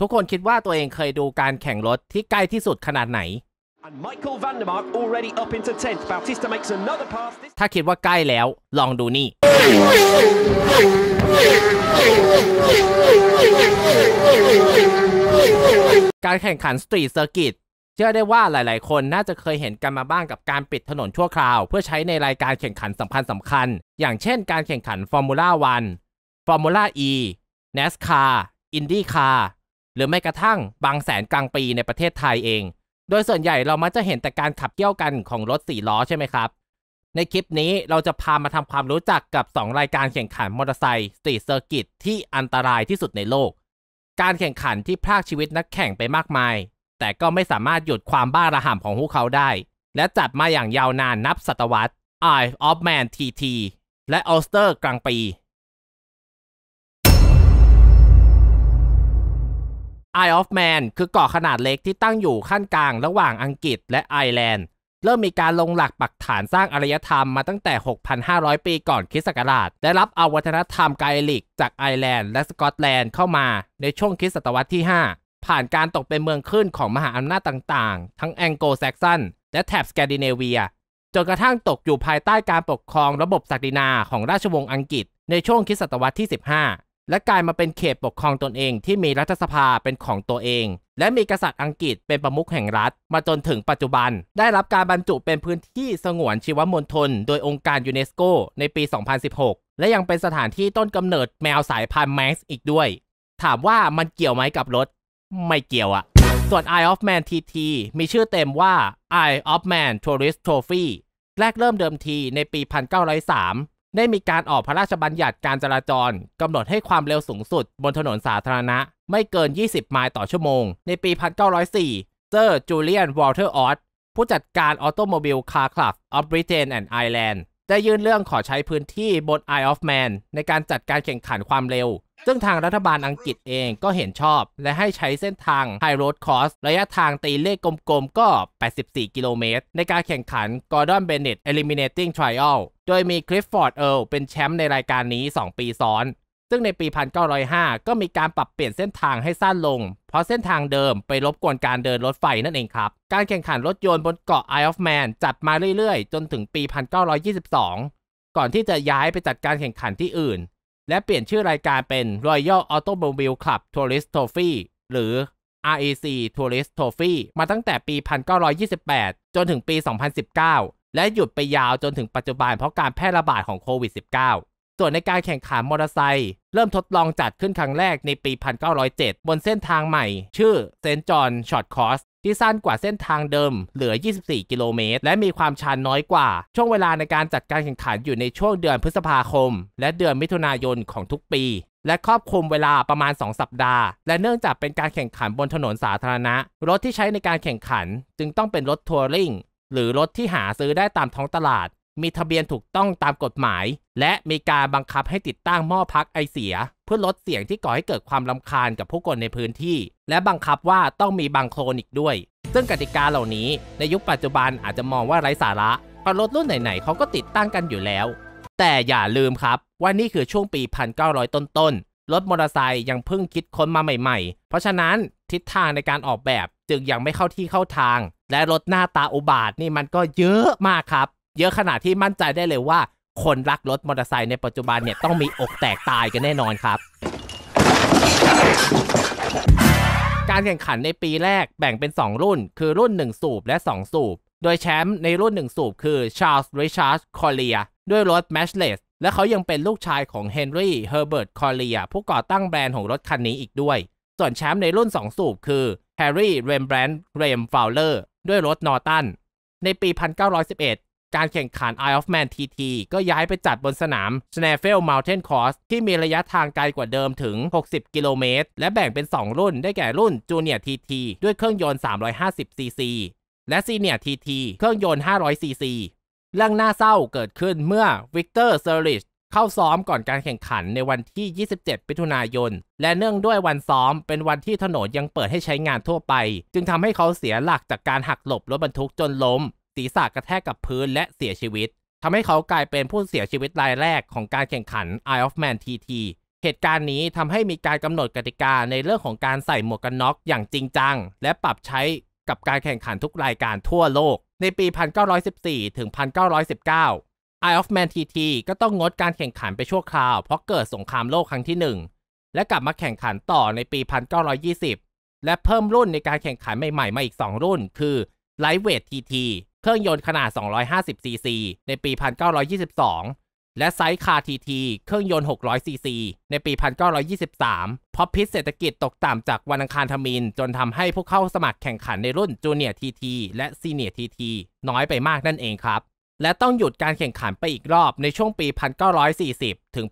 ทุกคนคิดว่าตัวเองเคยดูการแข่งรถที่ใกล้ที่สุดขนาดไหน ถ้าคิดว่าใกล้แล้ว ลองดูนี่ การแข่งขันสตรีทเซอร์กิตเชื่อได้ว่าหลาย ๆ คนน่าจะเคยเห็นกันมาบ้างกับการปิดถนนชั่วคราว เพื่อใช้ในรายการแข่งขันสำคัญสำคัญอย่างเช่นการแข่งขันฟอร์มูล่าวันฟอร์มูล่าอีเนสคาอินดี้คาร์หรือแม้กระทั่งบางแสนกลางปีในประเทศไทยเอง โดยส่วนใหญ่เรามักจะเห็นแต่การขับเกี่ยวกันของรถสี่ล้อใช่ไหมครับ ในคลิปนี้เราจะพามาทำความรู้จักกับ 2 รายการแข่งขัน มอเตอร์ไซค์สตรีทเซอร์กิตที่อันตรายที่สุดในโลก การแข่งขันที่พรากชีวิตนักแข่งไปมากมาย แต่ก็ไม่สามารถหยุดความบ้าระห่ำของพวกเขาได้ และจัดมาอย่างยาวนานนับศตวรรษ Eye of Man TT และ Ulster กลางปี Isle of Man คือเกาะขนาดเล็กที่ตั้งอยู่ขั้นกลางระหว่างอังกฤษ และไอร์แลนด์เริ่มมีการลงหลักปักฐานสร้างอารยธรรมมาตั้งแต่ 6,500 ปีก่อนคริสต์ศักราช ได้รับเอาวัฒนธรรมไกลิก จากไอร์แลนด์และสกอตแลนด์เข้ามา ในช่วงคริสต์ศตวรรษที่ 5 ผ่านการตกเป็นเมืองขึ้นของมหาอำนาจต่าง ๆ ทั้งแองโกลแซกซันและแถบสแกนดิเนเวียจนกระทั่งตกอยู่ภายใต้การปกครองระบบศักดินาของราชวงศ์อังกฤษในช่วงคริสตศตวรรษที่ 15และกลายมาเป็นเขตปกครองตนเองที่มีรัฐสภาเป็นของตัวเอง และมีกษัตริย์อังกฤษเป็นประมุขแห่งรัฐมาจนถึงปัจจุบัน ได้รับการบรรจุเป็นพื้นที่สงวนชีวมณฑลโดยองค์การยูเนสโกในปี 2016 และยังเป็นสถานที่ต้นกำเนิดแมวสายพันธุ์แม็กซ์อีกด้วย ถามว่ามันเกี่ยวไหมกับรถ ไม่เกี่ยวอะส่วน Eye of Man TT มีชื่อเต็มว่า Eye of Man Tourist Trophy แรกเริ่มเดิมทีในปี 1903ได้มีการออกพระราชบัญญัติการจราจร กำหนดให้ความเร็วสูงสุดบนถนนสาธารณะ ไม่เกิน 20 ไมล์ต่อชั่วโมง ในปี 1904 เซอร์จูเลียนวอลเทอร์ออสผู้จัดการออโตโมบิลคาร์คลับออฟบริเตนแอนด์ไอแลนด์ได้ยื่นเรื่องขอใช้พื้นที่บน Isle of Man ในการจัดการแข่งขันความเร็ว ซึ่งทางรัฐบาลอังกฤษเองก็เห็นชอบ และให้ใช้เส้นทางไฮโรดคอสระยะทางตีเลขกลมๆก็ 84 กิโลเมตรในการแข่งขันกอ Gordon b เนตเอลิมิเนตติ้งทริอัลโดยมีคลิฟฟอร์ดเอิลเป็นแชมป์ในรายการนี้ 2 ปีซ้อน ซึ่งในปี 1905 ก็มีการปรับเปลี่ยนเส้นทางให้สั้นลง เพราะเส้นทางเดิมไปรบกวนการเดินรถไฟนั่นเองครับ การแข่งขันรถยนต์บนเกาะไอออฟแมนจัดมาเรื่อยๆ จนถึงปี 1922 ก่อนที่จะย้ายไปจัดการแข่งขันที่อื่น และเปลี่ยนชื่อรายการเป็น Royal Automobile Club Tourist Trophy หรือ RAC Tourist Trophy มาตั้งแต่ปี 1928 จนถึงปี 2019และหยุดไปยาวจนถึงปัจจุบันเพราะการแพร่ระบาดของโควิด -19 ส่วนในการแข่งขัน มอเตอร์ไซค์เริ่มทดลองจัดขึ้นครั้งแรกในปี 1907 บนเส้นทางใหม่ ชื่อเซนจอนช็อตคอสที่สั้นกว่าเส้นทางเดิมเหลือ 24 กิโลเมตรและมีความชันน้อยกว่า ช่วงเวลาในการจัดการแข่งขันอยู่ในช่วงเดือนพฤษภาคม และเดือนมิถุนายนของทุกปี และครอบคลุมเวลาประมาณ2สัปดาห์และเนื่องจากเป็นการแข่งขันบนถนนสาธารณะรถที่ใช้ในการแข่งขันจึงต้องเป็นรถทัวริงหรือรถที่หาซื้อได้ตามท้องตลาด มีทะเบียนถูกต้องตามกฎหมาย และมีการบังคับให้ติดตั้งหม้อพักไอเสีย เพื่อลดเสียงที่ก่อให้เกิดความลำคาญกับผู้คนในพื้นที่ และบังคับว่าต้องมีบังโครนิกด้วย ซึ่งกติกาเหล่านี้ในยุคปัจจุบันอาจจะมองว่าไร้สาระเพราะรถรุ่นไหนๆเขาก็ติดตั้งกันอยู่แล้ว แต่อย่าลืมครับว่านี่คือช่วงปี 1900 ต้นๆรถมอเตอร์ไซค์ยังเพิ่งคิดค้นมาใหม่ ๆ เพราะฉะนั้นทิศทางในการออกแบบจึงยังไม่เข้าที่เข้าทาง และรถหน้าตาอุบาทนี่มันก็เยอะมากครับ เยอะขนาดที่มั่นใจได้เลยว่า คนรักรถมอเตอร์ไซค์ในปัจจุบันเนี่ย ต้องมีอกแตกตายกันแน่นอนครับ การแข่งขันในปีแรกแบ่งเป็น 2 รุ่น คือรุ่น 1 สูบและ 2 สูบ โดยแชมป์ในรุ่น 1 สูบคือชาร์ลส์ริชาร์ดคอเลียด้วยรถแมชเลสและเขายังเป็นลูกชายของเฮนรี่เฮอร์เบิร์ตคอเลียผู้ก่อตั้งแบรนด์ของรถคันนี้อีกด้วย ส่วนแชมป์ในรุ่น 2 สูบคือแฮร์รี่เรมแบรนด์เรมฟาวเลอร์ด้วยรถนอร์ตันในปี 1911 การแข่งขัน Isle of Man TT ก็ย้ายไปจัดบนสนาม s n a f f e l Mountain Course ที่มีระยะทางไกลกว่าเดิมถึง 60 กิโลเมตร และแบ่งเป็น 2 รุ่นได้แก่รุ่น Junior TT ด้วยเครื่องยนต์ 350cc และ Senior TT เครื่องยนต์ 500cc เรื่องน่าเศร้าเกิดขึ้นเมื่อวิกเตอร์เซอริชเข้าซ้อมก่อนการแข่งขันในวันที่ 27ฤิถุนายน และเนื่องด้วยวันซ้อมเป็นวันที่ถนนยังเปิดให้ใช้งานทั่วไป จึงทำให้เขาเสียหลักจากการหักหลบรถบรรทุกจนล้มศีรษะกระแทกกับพื้นและเสียชีวิต ทำให้เขากลายเป็นผู้เสียชีวิตรายแรกของการแข่งขัน i y of Man TT เหตุการณ์นี้ทำให้มีการกำหนดกติกาในเรื่องของการใส่หมวกกันน็อกอย่างจริงจังและปรับใช้กับการแข่งขันทุกรายการทั่วโลก ในปี 1914ถึง1919ไอออฟแมน TT ก็ต้องงดการแข่งขันไปชั่วคราว เพราะเกิดสงครามโลกครั้งที่ 1 และกลับมาแข่งขันต่อในปี 1920 และเพิ่มรุ่นในการแข่งขันใหม่ ๆ มาอีก 2 รุ่นคือไลท์เวทที t t เครื่องยนต์ขนาด 250cc ในปี 1922 และไซส์คาร์ TT เครื่องยนต์ 600cc ในปี 1923 เพราะพิษเศรษฐกิจตกต่ำจากวันอังคารทมิน จนทำให้ผู้เข้าสมัครแข่งขันในรุ่นจูเนียร์ TT และซีเนียร์ TT น้อยไปมากนั่นเองครับและต้องหยุดการแข่งขันไปอีกรอบในช่วงปี 1940 ถึง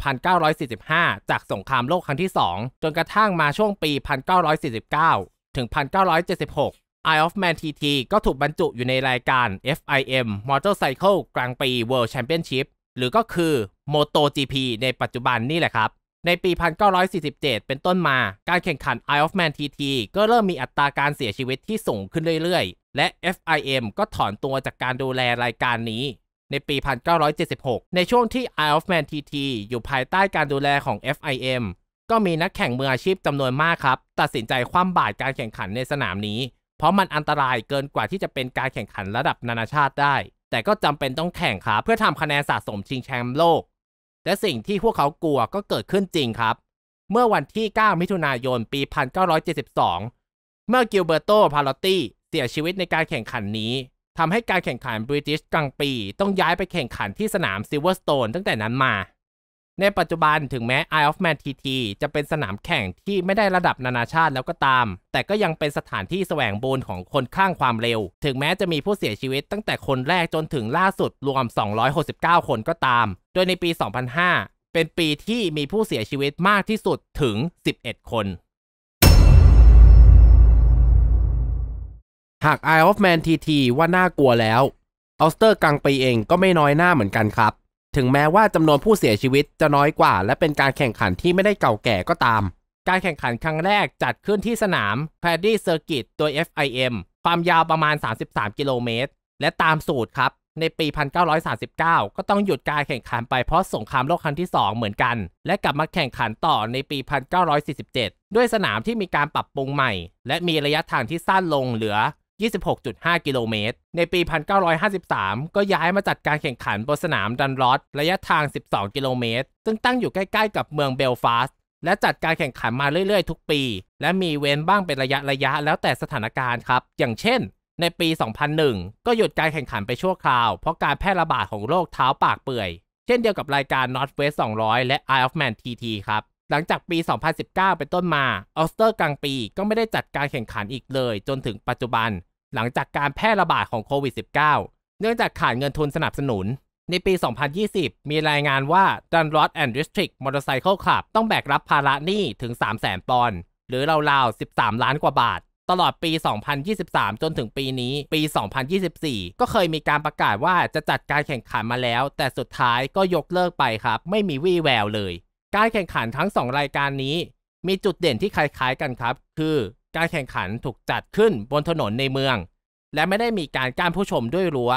1945 จากสงครามโลกครั้งที่ 2 จนกระทั่งมาช่วงปี 1949 ถึง 1976 Eye of Man TT ก็ถูกบรรจุอยู่ในรายการ FIM Motorcycle กลางปี World Championship หรือก็คือ MotoGP ในปัจจุบันนี่แหละครับในปี 1947 เป็นต้นมา การแข่งขัน i s of Man TT ก็เริ่มมีอัตราการเสียชีวิตที่สูงขึ้นเรื่อยๆ และ FIM ก็ถอนตัวจากการดูแลรายการนี้ ในปี 1976 ในช่วงที่ i s of Man TT อยู่ภายใต้การดูแลของ FIM ก็มีนักแข่งมืออาชีพจำนวนมากครับ ตัดสินใจคว่ำบาตรการแข่งขันในสนามนี้ เพราะมันอันตรายเกินกว่าที่จะเป็นการแข่งขันระดับนานาชาติได้ แต่ก็จำเป็นต้องแข่งครับเพื่อทำคะแนนสะสมชิงแชมป์โลกและสิ่งที่พวกเขากลัวก็เกิดขึ้นจริงครับ เมื่อวันที่ 9 มิถุนายนปี 1972 เมื่อกิลเบอร์โตพาลอตตี้เสียชีวิตในการแข่งขันนี้ทำให้การแข่งขันบริติชกลางปี ต้องย้ายไปแข่งขันที่สนามซิลเวอร์สโตนตั้งแต่นั้นมาในปัจจุบันถึงแม้ Isle of Man TT จะเป็นสนามแข่งที่ไม่ได้ระดับนานาชาติแล้วก็ตาม แต่ก็ยังเป็นสถานที่แสวงบุญของคนข้างความเร็ว ถึงแม้จะมีผู้เสียชีวิตตั้งแต่คนแรกจนถึงล่าสุดรวม 269 คนก็ตาม โดยในปี 2005 เป็นปีที่มีผู้เสียชีวิตมากที่สุดถึง 11 คน หาก Isle of Man TT ว่าน่ากลัวแล้ว ออสเตอร์กลางปีเองก็ไม่น้อยหน้าเหมือนกันครับถึงแม้ว่าจำนวนผู้เสียชีวิตจะน้อยกว่า และเป็นการแข่งขันที่ไม่ได้เก่าแก่ก็ตาม การแข่งขันครั้งแรกจัดขึ้นที่สนาม Paddy Circuit โดย FIM ความยาวประมาณ 33 กิโลเมตร และตามสูตรครับ ในปี 1939 ก็ต้องหยุดการแข่งขันไปเพราะสงครามโลกครั้งที่ 2 เหมือนกัน และกลับมาแข่งขันต่อในปี 1947 ด้วยสนามที่มีการปรับปรุงใหม่ และมีระยะทางที่สั้นลงเหลือ26.5 กิโลเมตร ในปี 1953 ก็ย้ายมาจัดการแข่งขันบนสนามดันรอดระยะทาง 12 กิโลเมตร ซึ่งตั้งอยู่ใกล้ ๆ กับเมืองเบลฟาสต์ และจัดการแข่งขันมาเรื่อยๆ ทุกปี และมีเว้นบ้างเป็นระยะระยะแล้วแต่สถานการณ์ครับ อย่างเช่น ในปี 2001 ก็หยุดการแข่งขันไปชั่วคราว เพราะการแพร่ระบาดของโรคเท้าปากเปื่อย เช่นเดียวกับรายการ Northwest 200 และ Isle of Man TT ครับหลังจากปี 2019เป็นต้นมา ออสเตอร์กลางปีก็ไม่ได้จัดการแข่งขันอีกเลยจนถึงปัจจุบัน หลังจากการแพร่ระบาดของโควิด -19 เนื่องจากขาดเงินทุนสนับสนุน ในปี 2020 มีรายงานว่าดัน u อ l แอนด์ d ิส t r i c t อ o t o r c y c l e คขับต้องแบกรับภาระหนี้ถึง 300,000ปอนด์หรือราวๆ13 ล้านกว่าบาท ตลอดปี 2023 จนถึงปีนี้ปี 2024 ก็เคยมีการประกาศว่าจะจัดการแข่งขันมาแล้ว แต่สุดท้ายก็ยกเลิกไปครับ ไม่มีวี่แววเลยการแข่งขันทั้ง2รายการนี้ มีจุดเด่นที่คล้ายๆกันครับ คือการแข่งขันถูกจัดขึ้นบนถนนในเมือง และไม่ได้มีการกั้นผู้ชมด้วยรั้ว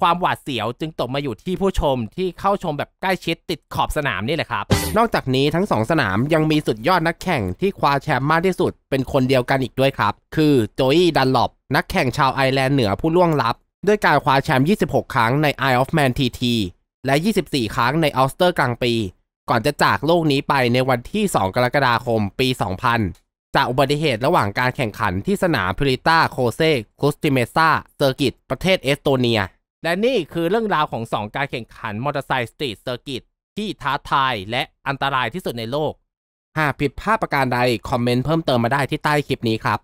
ความหวาดเสียวจึงตกมาอยู่ที่ผู้ชมที่เข้าชมแบบใกล้ชิดติดขอบสนามนี่แหละครับนอกจากนี้ทั้งสองสนามยังมีสุดยอดนักแข่งที่คว้าแชมป์มากที่สุดเป็นคนเดียวกันอีกด้วยครับ คือโจอี้ดันลอบนักแข่งชาวไอร์แลนด์เหนือผู้ล่วงลับ ด้วยการคว้าแชมป์ 26 ครั้งใน Isle of Man TT และ 24 ครั้งในออสเตอร์กลางปีก่อนจะจากโลกนี้ไปในวันที่ 2 กรกฎาคม ปี 2000 จากอุบัติเหตุระหว่างการแข่งขันที่สนามพิริต้าโคเซคุสติเมซาเซอร์กิตประเทศเอสโตเนีย และนี่คือเรื่องราวของ 2 การแข่งขันมอเตอร์ไซค์สตรีทเซอร์กิตที่ท้าทายและอันตรายที่สุดในโลก หากผิดพลาดประการใดคอมเมนต์เพิ่มเติมมาได้ที่ใต้คลิปนี้ครับ